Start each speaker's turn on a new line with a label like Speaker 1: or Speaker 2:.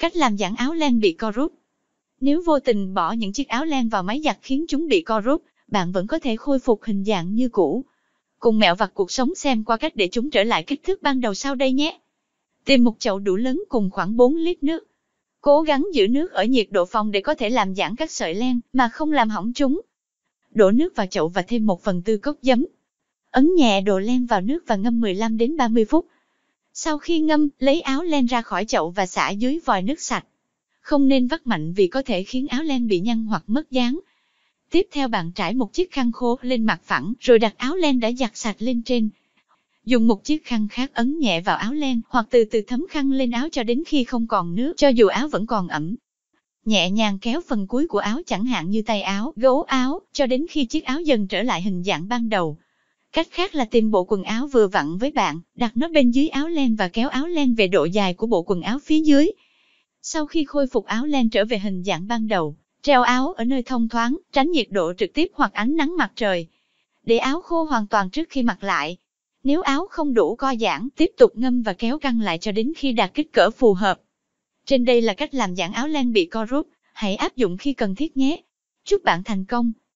Speaker 1: Cách làm giãn áo len bị co rút. Nếu vô tình bỏ những chiếc áo len vào máy giặt khiến chúng bị co rút, bạn vẫn có thể khôi phục hình dạng như cũ. Cùng mẹo vặt cuộc sống xem qua cách để chúng trở lại kích thước ban đầu sau đây nhé. Tìm một chậu đủ lớn cùng khoảng 4 lít nước. Cố gắng giữ nước ở nhiệt độ phòng để có thể làm giãn các sợi len mà không làm hỏng chúng. Đổ nước vào chậu và thêm 1 phần tư cốc giấm. Ấn nhẹ đồ len vào nước và ngâm 15 đến 30 phút, sau khi ngâm, lấy áo len ra khỏi chậu và xả dưới vòi nước sạch. Không nên vắt mạnh vì có thể khiến áo len bị nhăn hoặc mất dáng. Tiếp theo bạn trải một chiếc khăn khô lên mặt phẳng rồi đặt áo len đã giặt sạch lên trên. Dùng một chiếc khăn khác ấn nhẹ vào áo len hoặc từ từ thấm khăn lên áo cho đến khi không còn nước cho dù áo vẫn còn ẩm. Nhẹ nhàng kéo phần cuối của áo chẳng hạn như tay áo, gấu áo cho đến khi chiếc áo dần trở lại hình dạng ban đầu. Cách khác là tìm bộ quần áo vừa vặn với bạn, đặt nó bên dưới áo len và kéo áo len về độ dài của bộ quần áo phía dưới. Sau khi khôi phục áo len trở về hình dạng ban đầu, treo áo ở nơi thông thoáng, tránh nhiệt độ trực tiếp hoặc ánh nắng mặt trời. Để áo khô hoàn toàn trước khi mặc lại. Nếu áo không đủ co giãn, tiếp tục ngâm và kéo căng lại cho đến khi đạt kích cỡ phù hợp. Trên đây là cách làm giãn áo len bị co rút, hãy áp dụng khi cần thiết nhé. Chúc bạn thành công!